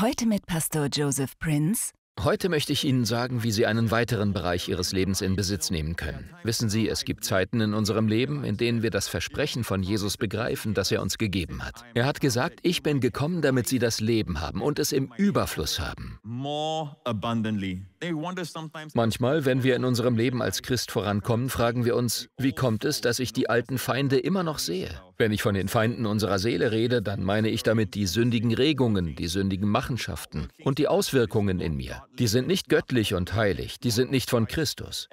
Heute mit Pastor Joseph Prince. Heute möchte ich Ihnen sagen, wie Sie einen weiteren Bereich Ihres Lebens in Besitz nehmen können. Wissen Sie, es gibt Zeiten in unserem Leben, in denen wir das Versprechen von Jesus begreifen, das er uns gegeben hat. Er hat gesagt, ich bin gekommen, damit Sie das Leben haben und es im Überfluss haben. More abundantly. Manchmal, wenn wir in unserem Leben als Christ vorankommen, fragen wir uns, wie kommt es, dass ich die alten Feinde immer noch sehe? Wenn ich von den Feinden unserer Seele rede, dann meine ich damit die sündigen Regungen, die sündigen Machenschaften und die Auswirkungen in mir. Die sind nicht göttlich und heilig, die sind nicht von Christus.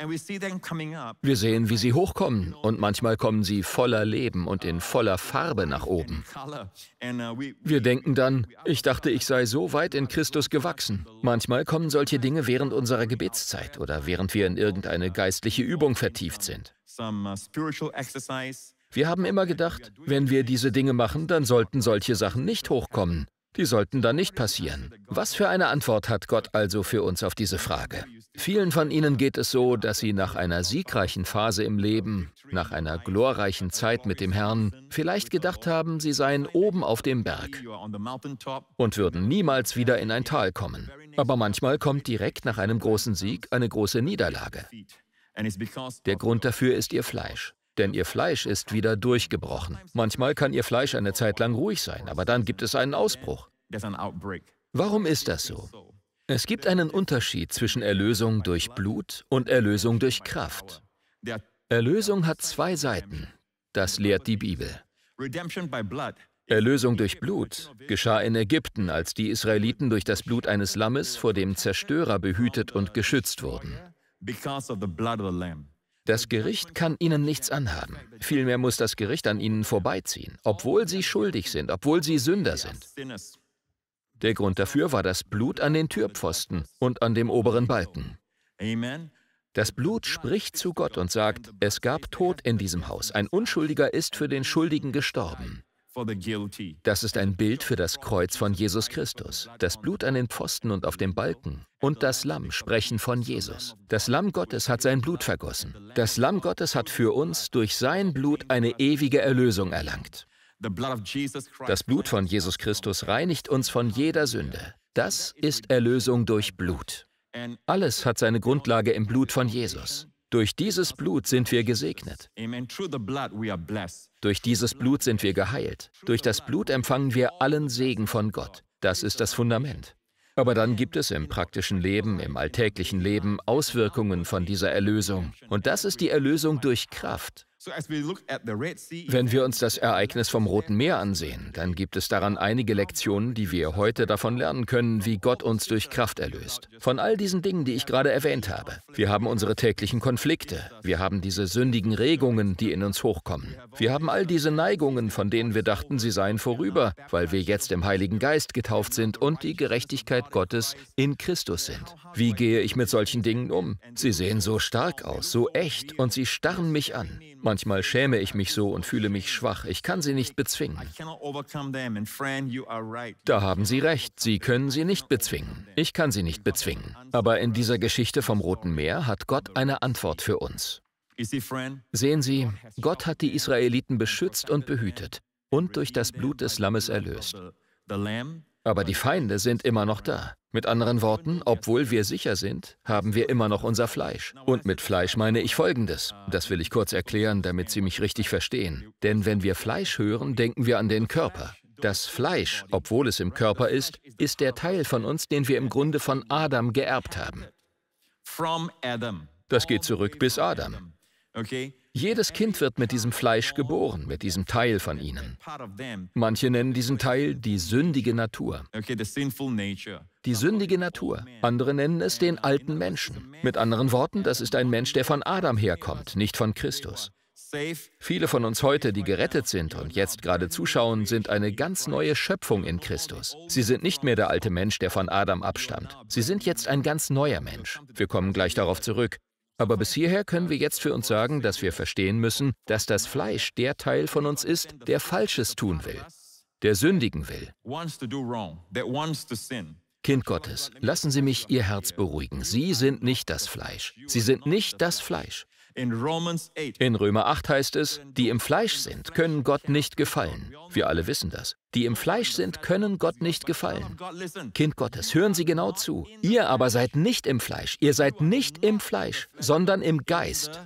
Wir sehen, wie sie hochkommen und manchmal kommen sie voller Leben und in voller Farbe nach oben. Uh, wir denken dann, ich dachte, ich sei so weit in Christus gewachsen. Manchmal kommen solche Dinge während unserer Gebetszeit oder während wir in irgendeine geistliche Übung vertieft sind. Uh, wir haben immer gedacht, wenn wir diese Dinge machen, dann sollten solche Sachen nicht hochkommen. Die sollten dann nicht passieren. Was für eine Antwort hat Gott also für uns auf diese Frage? Vielen von Ihnen geht es so, dass Sie nach einer siegreichen Phase im Leben, nach einer glorreichen Zeit mit dem Herrn, vielleicht gedacht haben, Sie seien oben auf dem Berg und würden niemals wieder in ein Tal kommen. Aber manchmal kommt direkt nach einem großen Sieg eine große Niederlage. Der Grund dafür ist ihr Fleisch. Denn ihr Fleisch ist wieder durchgebrochen. Manchmal kann ihr Fleisch eine Zeit lang ruhig sein, aber dann gibt es einen Ausbruch. Warum ist das so? Es gibt einen Unterschied zwischen Erlösung durch Blut und Erlösung durch Kraft. Erlösung hat zwei Seiten. Das lehrt die Bibel. Erlösung durch Blut geschah in Ägypten, als die Israeliten durch das Blut eines Lammes vor dem Zerstörer behütet und geschützt wurden. Das Gericht kann ihnen nichts anhaben. Vielmehr muss das Gericht an ihnen vorbeiziehen, obwohl sie schuldig sind, obwohl sie Sünder sind. Der Grund dafür war das Blut an den Türpfosten und an dem oberen Balken. Das Blut spricht zu Gott und sagt, es gab Tod in diesem Haus, ein Unschuldiger ist für den Schuldigen gestorben. Das ist ein Bild für das Kreuz von Jesus Christus. Das Blut an den Pfosten und auf dem Balken und das Lamm sprechen von Jesus. Das Lamm Gottes hat sein Blut vergossen. Das Lamm Gottes hat für uns durch sein Blut eine ewige Erlösung erlangt. Das Blut von Jesus Christus reinigt uns von jeder Sünde. Das ist Erlösung durch Blut. Alles hat seine Grundlage im Blut von Jesus. Durch dieses Blut sind wir gesegnet. Amen. Through the blood we are blessed. Durch dieses Blut sind wir geheilt. Durch das Blut empfangen wir allen Segen von Gott. Das ist das Fundament. Aber dann gibt es im praktischen Leben, im alltäglichen Leben Auswirkungen von dieser Erlösung. Und das ist die Erlösung durch Kraft. Wenn wir uns das Ereignis vom Roten Meer ansehen, dann gibt es daran einige Lektionen, die wir heute davon lernen können, wie Gott uns durch Kraft erlöst. Von all diesen Dingen, die ich gerade erwähnt habe. Wir haben unsere täglichen Konflikte, wir haben diese sündigen Regungen, die in uns hochkommen. Wir haben all diese Neigungen, von denen wir dachten, sie seien vorüber, weil wir jetzt im Heiligen Geist getauft sind und die Gerechtigkeit Gottes in Christus sind. Wie gehe ich mit solchen Dingen um? Sie sehen so stark aus, so echt und sie starren mich an. Man Manchmal schäme ich mich so und fühle mich schwach. Ich kann sie nicht bezwingen. Da haben Sie recht. Sie können sie nicht bezwingen. Ich kann sie nicht bezwingen. Aber in dieser Geschichte vom Roten Meer hat Gott eine Antwort für uns. Sehen Sie, Gott hat die Israeliten beschützt und behütet und durch das Blut des Lammes erlöst. Aber die Feinde sind immer noch da. Mit anderen Worten, obwohl wir sicher sind, haben wir immer noch unser Fleisch. Und mit Fleisch meine ich Folgendes. Das will ich kurz erklären, damit Sie mich richtig verstehen. Denn wenn wir Fleisch hören, denken wir an den Körper. Das Fleisch, obwohl es im Körper ist, ist der Teil von uns, den wir im Grunde von Adam geerbt haben. Das geht zurück bis Adam. Okay? Jedes Kind wird mit diesem Fleisch geboren, mit diesem Teil von ihnen. Manche nennen diesen Teil die sündige Natur. Die sündige Natur. Andere nennen es den alten Menschen. Mit anderen Worten, das ist ein Mensch, der von Adam herkommt, nicht von Christus. Viele von uns heute, die gerettet sind und jetzt gerade zuschauen, sind eine ganz neue Schöpfung in Christus. Sie sind nicht mehr der alte Mensch, der von Adam abstammt. Sie sind jetzt ein ganz neuer Mensch. Wir kommen gleich darauf zurück. Aber bis hierher können wir jetzt für uns sagen, dass wir verstehen müssen, dass das Fleisch der Teil von uns ist, der Falsches tun will, der sündigen will. Kind Gottes, lassen Sie mich Ihr Herz beruhigen. Sie sind nicht das Fleisch. Sie sind nicht das Fleisch. In Römer 8 heißt es, die im Fleisch sind, können Gott nicht gefallen. Wir alle wissen das. Die im Fleisch sind, können Gott nicht gefallen. Kind Gottes, hören Sie genau zu. Ihr aber seid nicht im Fleisch. Ihr seid nicht im Fleisch, sondern im Geist.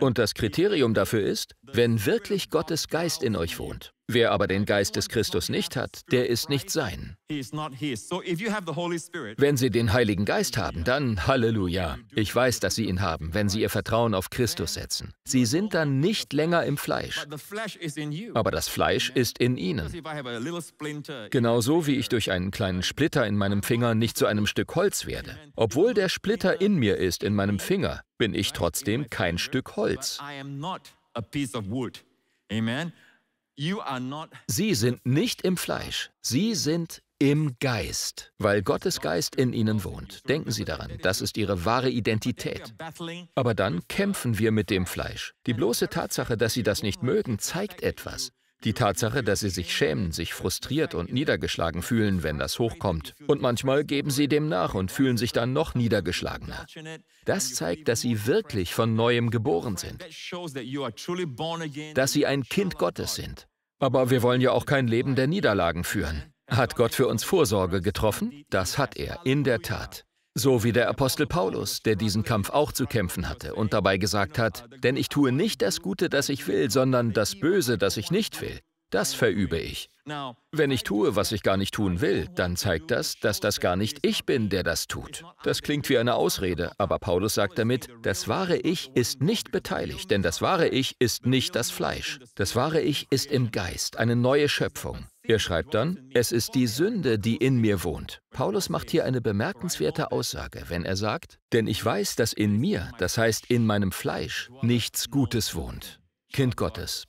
Und das Kriterium dafür ist, wenn wirklich Gottes Geist in euch wohnt. Wer aber den Geist des Christus nicht hat, der ist nicht sein. Wenn Sie den Heiligen Geist haben, dann Halleluja. Ich weiß, dass Sie ihn haben, wenn Sie Ihr Vertrauen auf Christus setzen. Sie sind dann nicht länger im Fleisch. Aber das Fleisch ist in Ihnen. Genauso wie ich durch einen kleinen Splitter in meinem Finger nicht zu einem Stück Holz werde. Obwohl der Splitter in mir ist, in meinem Finger, bin ich trotzdem kein Stück Holz. Amen. Sie sind nicht im Fleisch, sie sind im Geist, weil Gottes Geist in ihnen wohnt. Denken Sie daran, das ist ihre wahre Identität. Aber dann kämpfen wir mit dem Fleisch. Die bloße Tatsache, dass sie das nicht mögen, zeigt etwas. Die Tatsache, dass sie sich schämen, sich frustriert und niedergeschlagen fühlen, wenn das hochkommt. Und manchmal geben sie dem nach und fühlen sich dann noch niedergeschlagener. Das zeigt, dass sie wirklich von neuem geboren sind. Dass sie ein Kind Gottes sind. Aber wir wollen ja auch kein Leben der Niederlagen führen. Hat Gott für uns Vorsorge getroffen? Das hat er, in der Tat. So wie der Apostel Paulus, der diesen Kampf auch zu kämpfen hatte und dabei gesagt hat, denn ich tue nicht das Gute, das ich will, sondern das Böse, das ich nicht will. Das verübe ich. Wenn ich tue, was ich gar nicht tun will, dann zeigt das, dass das gar nicht ich bin, der das tut. Das klingt wie eine Ausrede, aber Paulus sagt damit, das wahre Ich ist nicht beteiligt, denn das wahre Ich ist nicht das Fleisch. Das wahre Ich ist im Geist, eine neue Schöpfung. Er schreibt dann, es ist die Sünde, die in mir wohnt. Paulus macht hier eine bemerkenswerte Aussage, wenn er sagt, denn ich weiß, dass in mir, das heißt in meinem Fleisch, nichts Gutes wohnt. Kind Gottes,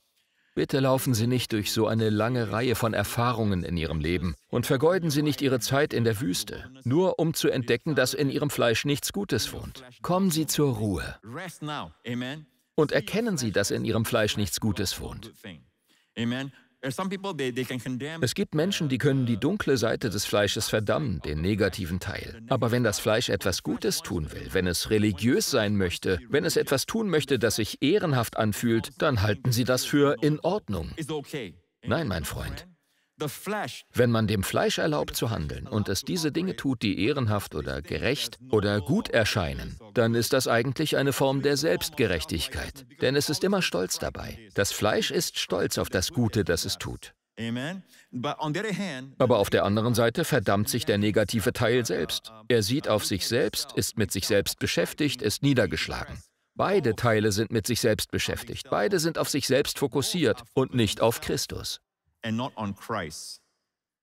Bitte laufen Sie nicht durch so eine lange Reihe von Erfahrungen in Ihrem Leben und vergeuden Sie nicht Ihre Zeit in der Wüste, nur um zu entdecken, dass in Ihrem Fleisch nichts Gutes wohnt. Kommen Sie zur Ruhe und erkennen Sie, dass in Ihrem Fleisch nichts Gutes wohnt. Amen. Es gibt Menschen, die können die dunkle Seite des Fleisches verdammen, den negativen Teil. Aber wenn das Fleisch etwas Gutes tun will, wenn es religiös sein möchte, wenn es etwas tun möchte, das sich ehrenhaft anfühlt, dann halten sie das für in Ordnung. Nein, mein Freund, wenn man dem Fleisch erlaubt zu handeln und es diese Dinge tut, die ehrenhaft oder gerecht oder gut erscheinen, dann ist das eigentlich eine Form der Selbstgerechtigkeit. Denn es ist immer Stolz dabei. Das Fleisch ist stolz auf das Gute, das es tut. Aber auf der anderen Seite verdammt sich der negative Teil selbst. Er sieht auf sich selbst, ist mit sich selbst beschäftigt, ist niedergeschlagen. Beide Teile sind mit sich selbst beschäftigt, beide sind auf sich selbst fokussiert und nicht auf Christus.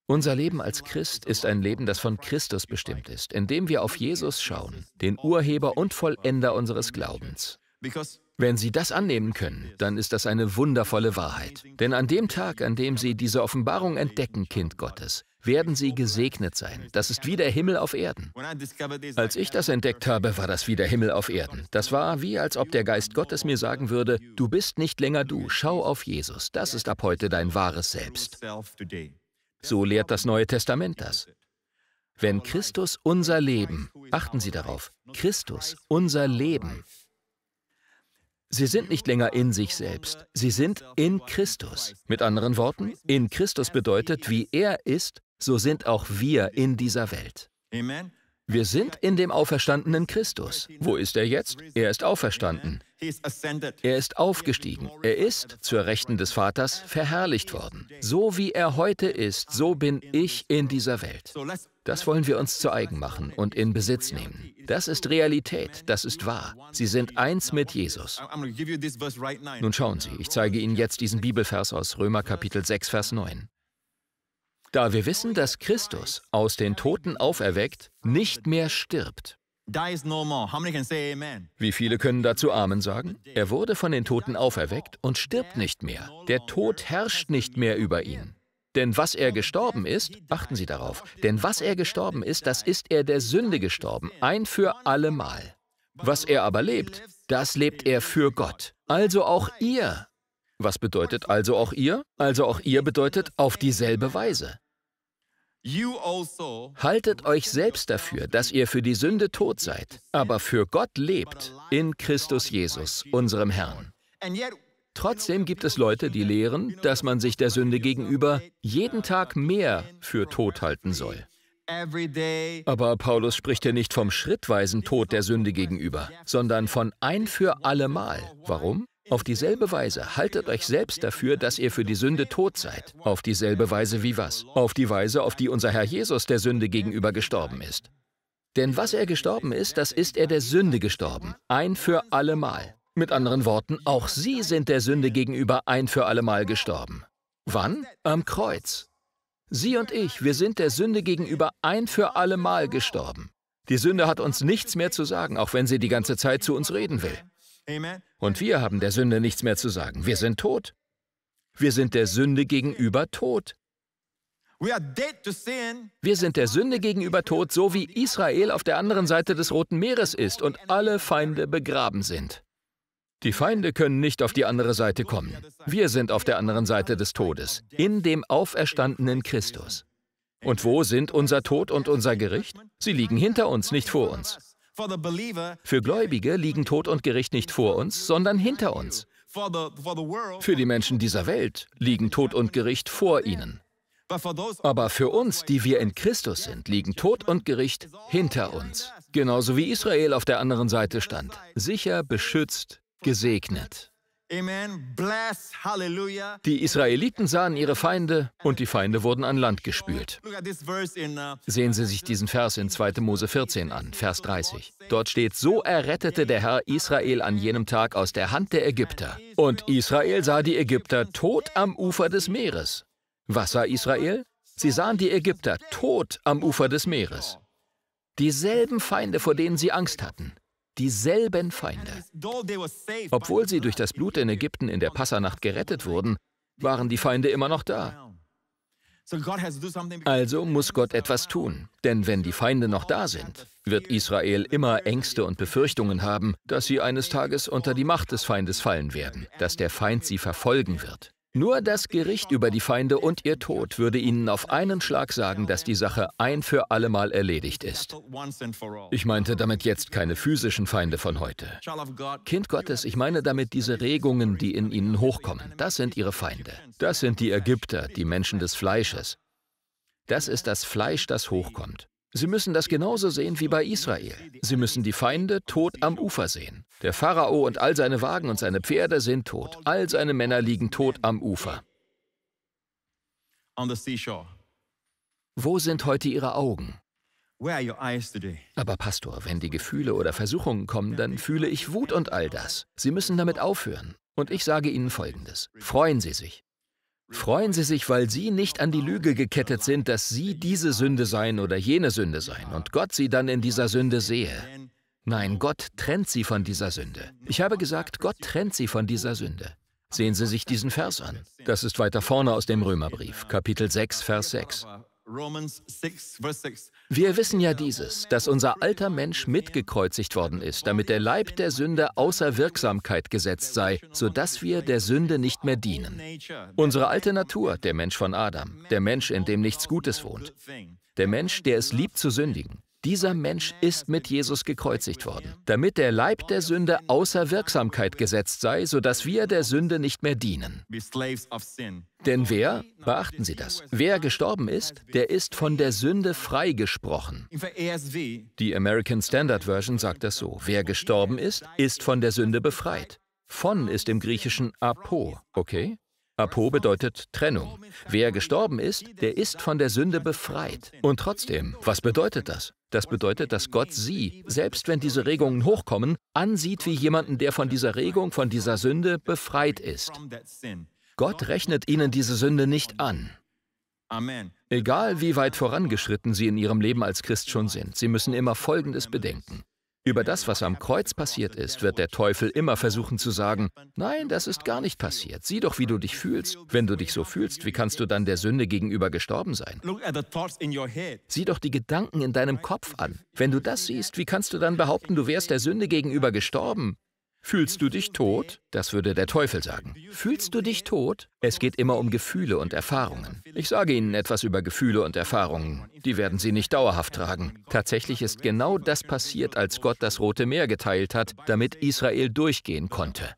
Unser Leben als Christ ist ein Leben, das von Christus bestimmt ist, indem wir auf Jesus schauen, den Urheber und Vollender unseres Glaubens. Wenn Sie das annehmen können, dann ist das eine wundervolle Wahrheit. Denn an dem Tag, an dem Sie diese Offenbarung entdecken, Kind Gottes, werden sie gesegnet sein. Das ist wie der Himmel auf Erden. Als ich das entdeckt habe, war das wie der Himmel auf Erden. Das war wie, als ob der Geist Gottes mir sagen würde, du bist nicht länger du, schau auf Jesus, das ist ab heute dein wahres Selbst. So lehrt das Neue Testament das. Wenn Christus unser Leben, achten Sie darauf, Christus unser Leben, Sie sind nicht länger in sich selbst, sie sind in Christus. Mit anderen Worten, in Christus bedeutet, wie er ist, so sind auch wir in dieser Welt. Wir sind in dem auferstandenen Christus. Wo ist er jetzt? Er ist auferstanden. Er ist aufgestiegen. Er ist, zur Rechten des Vaters, verherrlicht worden. So wie er heute ist, so bin ich in dieser Welt. Das wollen wir uns zu eigen machen und in Besitz nehmen. Das ist Realität, das ist wahr. Sie sind eins mit Jesus. Nun schauen Sie, ich zeige Ihnen jetzt diesen Bibelvers aus Römer Kapitel 6, Vers 9. Da wir wissen, dass Christus aus den Toten auferweckt nicht mehr stirbt. Wie viele können dazu Amen sagen? Er wurde von den Toten auferweckt und stirbt nicht mehr. Der Tod herrscht nicht mehr über ihn. Denn was er gestorben ist, achten Sie darauf, denn was er gestorben ist, das ist er der Sünde gestorben, ein für allemal. Was er aber lebt, das lebt er für Gott. Also auch ihr was bedeutet also auch ihr? Also auch ihr bedeutet auf dieselbe Weise. Also Haltet euch selbst dafür, dass ihr für die Sünde tot seid, aber für Gott lebt, in Christus Jesus, unserem Herrn. Trotzdem gibt es Leute, die lehren, dass man sich der Sünde gegenüber jeden Tag mehr für tot halten soll. Aber Paulus spricht hier nicht vom schrittweisen Tod der Sünde gegenüber, sondern von ein für allemal. Warum? Auf dieselbe Weise haltet euch selbst dafür, dass ihr für die Sünde tot seid. Auf dieselbe Weise wie was? Auf die Weise, auf die unser Herr Jesus der Sünde gegenüber gestorben ist. Denn was er gestorben ist, das ist er der Sünde gestorben, ein für allemal. Mit anderen Worten, auch sie sind der Sünde gegenüber ein für allemal gestorben. Wann? Am Kreuz. Sie und ich, wir sind der Sünde gegenüber ein für allemal gestorben. Die Sünde hat uns nichts mehr zu sagen, auch wenn sie die ganze Zeit zu uns reden will. Und wir haben der Sünde nichts mehr zu sagen. Wir sind tot. Wir sind der Sünde gegenüber tot. Wir sind der Sünde gegenüber tot, so wie Israel auf der anderen Seite des Roten Meeres ist und alle Feinde begraben sind. Die Feinde können nicht auf die andere Seite kommen. Wir sind auf der anderen Seite des Todes, in dem auferstandenen Christus. Und wo sind unser Tod und unser Gericht? Sie liegen hinter uns, nicht vor uns. Für Gläubige liegen Tod und Gericht nicht vor uns, sondern hinter uns. Für die Menschen dieser Welt liegen Tod und Gericht vor ihnen. Aber für uns, die wir in Christus sind, liegen Tod und Gericht hinter uns. Genauso wie Israel auf der anderen Seite stand. Sicher, beschützt, gesegnet. Amen. Bless. Hallelujah. Die Israeliten sahen ihre Feinde und die Feinde wurden an Land gespült. Uh, Sehen Sie sich diesen Vers in 2. Mose 14 an, Vers 30. Dort steht, so errettete der Herr Israel an jenem Tag aus der Hand der Ägypter. Und Israel sah die Ägypter tot am Ufer des Meeres. Was sah Israel? Sie sahen die Ägypter tot am Ufer des Meeres. Dieselben Feinde, vor denen sie Angst hatten dieselben Feinde. Obwohl sie durch das Blut in Ägypten in der Passanacht gerettet wurden, waren die Feinde immer noch da. Also muss Gott etwas tun, denn wenn die Feinde noch da sind, wird Israel immer Ängste und Befürchtungen haben, dass sie eines Tages unter die Macht des Feindes fallen werden, dass der Feind sie verfolgen wird. Nur das Gericht über die Feinde und ihr Tod würde ihnen auf einen Schlag sagen, dass die Sache ein für allemal erledigt ist. Ich meinte damit jetzt keine physischen Feinde von heute. Kind Gottes, ich meine damit diese Regungen, die in ihnen hochkommen. Das sind ihre Feinde. Das sind die Ägypter, die Menschen des Fleisches. Das ist das Fleisch, das hochkommt. Sie müssen das genauso sehen wie bei Israel. Sie müssen die Feinde tot am Ufer sehen. Der Pharao und all seine Wagen und seine Pferde sind tot. All seine Männer liegen tot am Ufer. Wo sind heute Ihre Augen? Aber Pastor, wenn die Gefühle oder Versuchungen kommen, dann fühle ich Wut und all das. Sie müssen damit aufhören. Und ich sage Ihnen Folgendes. Freuen Sie sich. Freuen Sie sich, weil Sie nicht an die Lüge gekettet sind, dass Sie diese Sünde seien oder jene Sünde seien und Gott Sie dann in dieser Sünde sehe. Nein, Gott trennt sie von dieser Sünde. Ich habe gesagt, Gott trennt sie von dieser Sünde. Sehen Sie sich diesen Vers an. Das ist weiter vorne aus dem Römerbrief, Kapitel 6, Vers 6. Wir wissen ja dieses, dass unser alter Mensch mitgekreuzigt worden ist, damit der Leib der Sünde außer Wirksamkeit gesetzt sei, sodass wir der Sünde nicht mehr dienen. Unsere alte Natur, der Mensch von Adam, der Mensch, in dem nichts Gutes wohnt, der Mensch, der es liebt zu sündigen, dieser Mensch ist mit Jesus gekreuzigt worden, damit der Leib der Sünde außer Wirksamkeit gesetzt sei, sodass wir der Sünde nicht mehr dienen. Denn wer, beachten Sie das, wer gestorben ist, der ist von der Sünde freigesprochen. Die American Standard Version sagt das so, wer gestorben ist, ist von der Sünde befreit. Von ist im Griechischen apo, okay? Apo bedeutet Trennung. Wer gestorben ist, der ist von der Sünde befreit. Und trotzdem, was bedeutet das? Das bedeutet, dass Gott sie, selbst wenn diese Regungen hochkommen, ansieht wie jemanden, der von dieser Regung, von dieser Sünde befreit ist. Gott rechnet ihnen diese Sünde nicht an. Egal wie weit vorangeschritten sie in ihrem Leben als Christ schon sind, sie müssen immer Folgendes bedenken. Über das, was am Kreuz passiert ist, wird der Teufel immer versuchen zu sagen, nein, das ist gar nicht passiert. Sieh doch, wie du dich fühlst. Wenn du dich so fühlst, wie kannst du dann der Sünde gegenüber gestorben sein? Sieh doch die Gedanken in deinem Kopf an. Wenn du das siehst, wie kannst du dann behaupten, du wärst der Sünde gegenüber gestorben? Fühlst du dich tot? Das würde der Teufel sagen. Fühlst du dich tot? Es geht immer um Gefühle und Erfahrungen. Ich sage Ihnen etwas über Gefühle und Erfahrungen. Die werden Sie nicht dauerhaft tragen. Tatsächlich ist genau das passiert, als Gott das Rote Meer geteilt hat, damit Israel durchgehen konnte.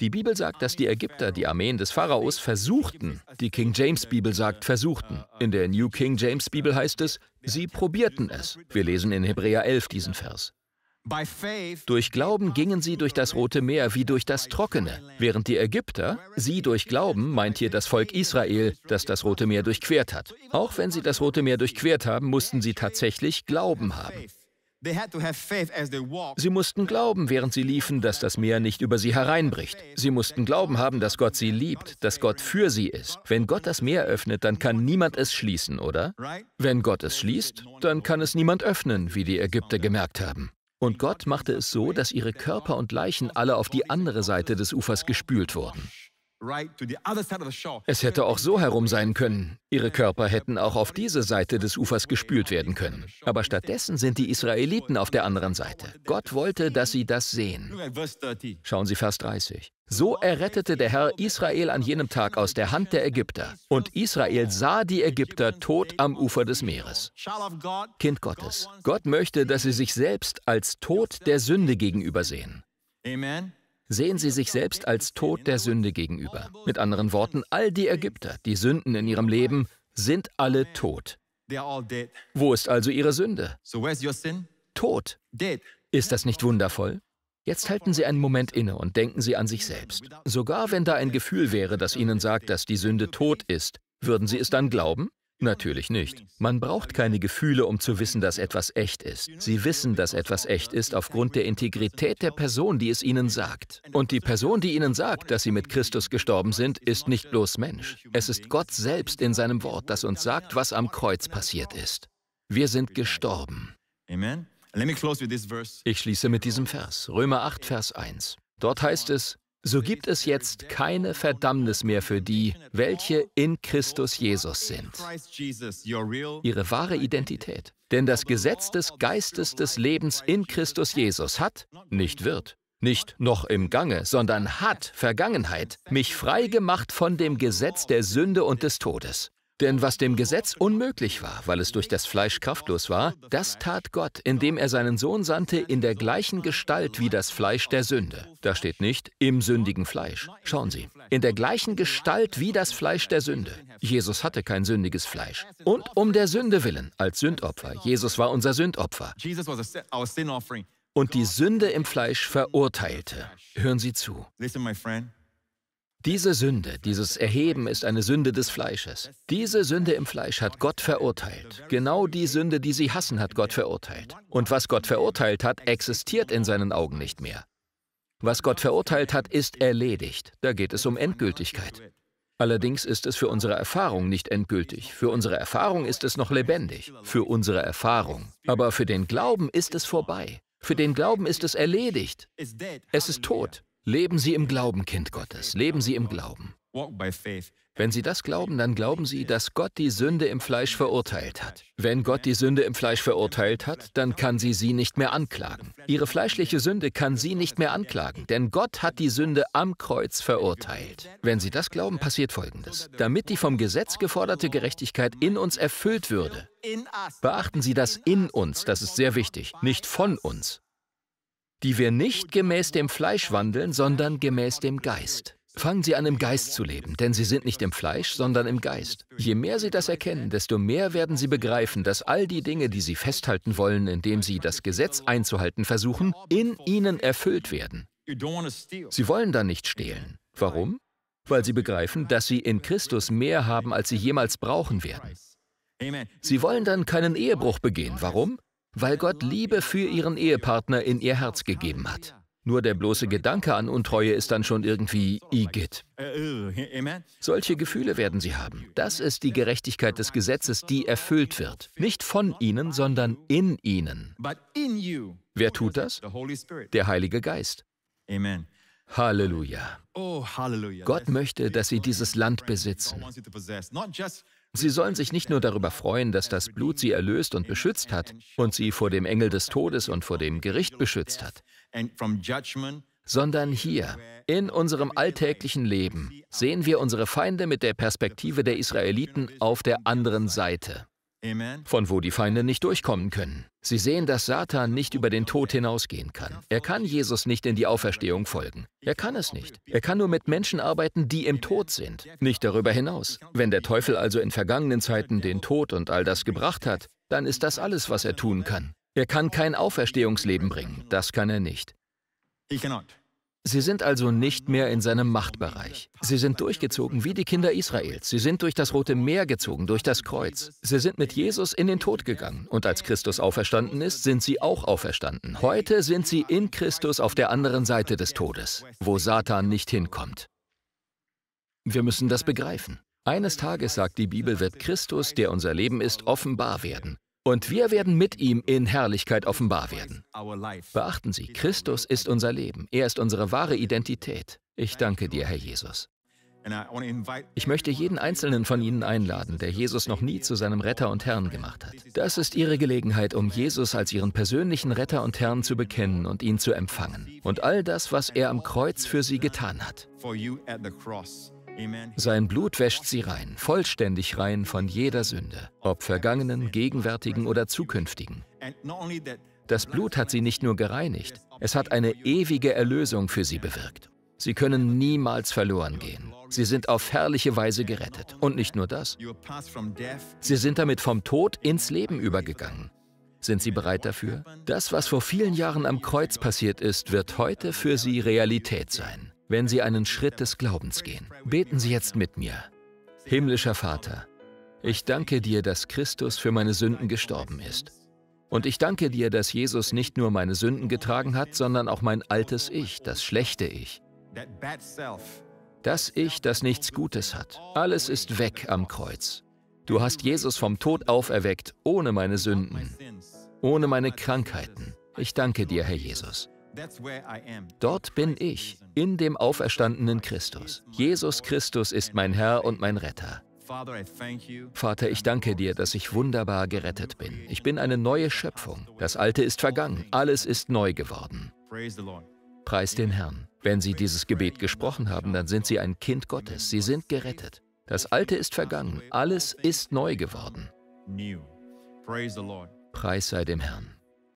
Die Bibel sagt, dass die Ägypter, die Armeen des Pharaos, versuchten. Die King James Bibel sagt versuchten. In der New King James Bibel heißt es, sie probierten es. Wir lesen in Hebräer 11 diesen Vers. Durch Glauben gingen sie durch das Rote Meer wie durch das Trockene, während die Ägypter, sie durch Glauben meint hier das Volk Israel, das das Rote Meer durchquert hat. Auch wenn sie das Rote Meer durchquert haben, mussten sie tatsächlich Glauben haben. Sie mussten glauben, während sie liefen, dass das Meer nicht über sie hereinbricht. Sie mussten glauben haben, dass Gott sie liebt, dass Gott für sie ist. Wenn Gott das Meer öffnet, dann kann niemand es schließen, oder? Wenn Gott es schließt, dann kann es niemand öffnen, wie die Ägypter gemerkt haben. Und Gott machte es so, dass ihre Körper und Leichen alle auf die andere Seite des Ufers gespült wurden. Es hätte auch so herum sein können. Ihre Körper hätten auch auf diese Seite des Ufers gespült werden können. Aber stattdessen sind die Israeliten auf der anderen Seite. Gott wollte, dass sie das sehen. Schauen Sie Vers 30. So errettete der Herr Israel an jenem Tag aus der Hand der Ägypter. Und Israel sah die Ägypter tot am Ufer des Meeres. Kind Gottes. Gott möchte, dass sie sich selbst als tot der Sünde gegenüber sehen. Amen sehen sie sich selbst als Tod der Sünde gegenüber. Mit anderen Worten, all die Ägypter, die Sünden in ihrem Leben, sind alle tot. Wo ist also ihre Sünde? Tot. Ist das nicht wundervoll? Jetzt halten Sie einen Moment inne und denken Sie an sich selbst. Sogar wenn da ein Gefühl wäre, das Ihnen sagt, dass die Sünde tot ist, würden Sie es dann glauben? Natürlich nicht. Man braucht keine Gefühle, um zu wissen, dass etwas echt ist. Sie wissen, dass etwas echt ist aufgrund der Integrität der Person, die es ihnen sagt. Und die Person, die ihnen sagt, dass sie mit Christus gestorben sind, ist nicht bloß Mensch. Es ist Gott selbst in seinem Wort, das uns sagt, was am Kreuz passiert ist. Wir sind gestorben. Ich schließe mit diesem Vers, Römer 8, Vers 1. Dort heißt es, so gibt es jetzt keine Verdammnis mehr für die, welche in Christus Jesus sind. Ihre wahre Identität. Denn das Gesetz des Geistes des Lebens in Christus Jesus hat, nicht wird, nicht noch im Gange, sondern hat Vergangenheit, mich frei gemacht von dem Gesetz der Sünde und des Todes. Denn was dem Gesetz unmöglich war, weil es durch das Fleisch kraftlos war, das tat Gott, indem er seinen Sohn sandte in der gleichen Gestalt wie das Fleisch der Sünde. Da steht nicht im sündigen Fleisch. Schauen Sie, in der gleichen Gestalt wie das Fleisch der Sünde. Jesus hatte kein sündiges Fleisch. Und um der Sünde willen, als Sündopfer. Jesus war unser Sündopfer. Und die Sünde im Fleisch verurteilte. Hören Sie zu. Diese Sünde, dieses Erheben ist eine Sünde des Fleisches. Diese Sünde im Fleisch hat Gott verurteilt. Genau die Sünde, die sie hassen, hat Gott verurteilt. Und was Gott verurteilt hat, existiert in seinen Augen nicht mehr. Was Gott verurteilt hat, ist erledigt. Da geht es um Endgültigkeit. Allerdings ist es für unsere Erfahrung nicht endgültig. Für unsere Erfahrung ist es noch lebendig. Für unsere Erfahrung. Aber für den Glauben ist es vorbei. Für den Glauben ist es erledigt. Es ist tot. Leben Sie im Glauben, Kind Gottes, leben Sie im Glauben. Wenn Sie das glauben, dann glauben Sie, dass Gott die Sünde im Fleisch verurteilt hat. Wenn Gott die Sünde im Fleisch verurteilt hat, dann kann sie sie nicht mehr anklagen. Ihre fleischliche Sünde kann sie nicht mehr anklagen, denn Gott hat die Sünde am Kreuz verurteilt. Wenn Sie das glauben, passiert Folgendes. Damit die vom Gesetz geforderte Gerechtigkeit in uns erfüllt würde, beachten Sie das in uns, das ist sehr wichtig, nicht von uns die wir nicht gemäß dem Fleisch wandeln, sondern gemäß dem Geist. Fangen Sie an, im Geist zu leben, denn Sie sind nicht im Fleisch, sondern im Geist. Je mehr Sie das erkennen, desto mehr werden Sie begreifen, dass all die Dinge, die Sie festhalten wollen, indem Sie das Gesetz einzuhalten versuchen, in Ihnen erfüllt werden. Sie wollen dann nicht stehlen. Warum? Weil Sie begreifen, dass Sie in Christus mehr haben, als Sie jemals brauchen werden. Sie wollen dann keinen Ehebruch begehen. Warum? weil Gott Liebe für ihren Ehepartner in ihr Herz gegeben hat. Nur der bloße Gedanke an Untreue ist dann schon irgendwie Igitt. Solche Gefühle werden sie haben. Das ist die Gerechtigkeit des Gesetzes, die erfüllt wird. Nicht von ihnen, sondern in ihnen. Wer tut das? Der Heilige Geist. Oh, halleluja. Gott möchte, dass sie dieses Land besitzen. Sie sollen sich nicht nur darüber freuen, dass das Blut sie erlöst und beschützt hat und sie vor dem Engel des Todes und vor dem Gericht beschützt hat, sondern hier, in unserem alltäglichen Leben, sehen wir unsere Feinde mit der Perspektive der Israeliten auf der anderen Seite, von wo die Feinde nicht durchkommen können. Sie sehen, dass Satan nicht über den Tod hinausgehen kann. Er kann Jesus nicht in die Auferstehung folgen. Er kann es nicht. Er kann nur mit Menschen arbeiten, die im Tod sind, nicht darüber hinaus. Wenn der Teufel also in vergangenen Zeiten den Tod und all das gebracht hat, dann ist das alles, was er tun kann. Er kann kein Auferstehungsleben bringen. Das kann er nicht. Sie sind also nicht mehr in seinem Machtbereich. Sie sind durchgezogen wie die Kinder Israels. Sie sind durch das Rote Meer gezogen, durch das Kreuz. Sie sind mit Jesus in den Tod gegangen. Und als Christus auferstanden ist, sind sie auch auferstanden. Heute sind sie in Christus auf der anderen Seite des Todes, wo Satan nicht hinkommt. Wir müssen das begreifen. Eines Tages, sagt die Bibel, wird Christus, der unser Leben ist, offenbar werden. Und wir werden mit ihm in Herrlichkeit offenbar werden. Beachten Sie, Christus ist unser Leben. Er ist unsere wahre Identität. Ich danke dir, Herr Jesus. Ich möchte jeden einzelnen von Ihnen einladen, der Jesus noch nie zu seinem Retter und Herrn gemacht hat. Das ist Ihre Gelegenheit, um Jesus als Ihren persönlichen Retter und Herrn zu bekennen und ihn zu empfangen. Und all das, was er am Kreuz für Sie getan hat. Sein Blut wäscht sie rein, vollständig rein von jeder Sünde, ob vergangenen, gegenwärtigen oder zukünftigen. Das Blut hat sie nicht nur gereinigt, es hat eine ewige Erlösung für sie bewirkt. Sie können niemals verloren gehen. Sie sind auf herrliche Weise gerettet. Und nicht nur das. Sie sind damit vom Tod ins Leben übergegangen. Sind Sie bereit dafür? Das, was vor vielen Jahren am Kreuz passiert ist, wird heute für Sie Realität sein wenn Sie einen Schritt des Glaubens gehen. Beten Sie jetzt mit mir. Himmlischer Vater, ich danke dir, dass Christus für meine Sünden gestorben ist. Und ich danke dir, dass Jesus nicht nur meine Sünden getragen hat, sondern auch mein altes Ich, das schlechte Ich. Das Ich, das nichts Gutes hat. Alles ist weg am Kreuz. Du hast Jesus vom Tod auferweckt, ohne meine Sünden, ohne meine Krankheiten. Ich danke dir, Herr Jesus. Dort bin ich, in dem auferstandenen Christus. Jesus Christus ist mein Herr und mein Retter. Vater, ich danke dir, dass ich wunderbar gerettet bin. Ich bin eine neue Schöpfung. Das Alte ist vergangen, alles ist neu geworden. Preis den Herrn. Wenn Sie dieses Gebet gesprochen haben, dann sind Sie ein Kind Gottes. Sie sind gerettet. Das Alte ist vergangen, alles ist neu geworden. Preis sei dem Herrn.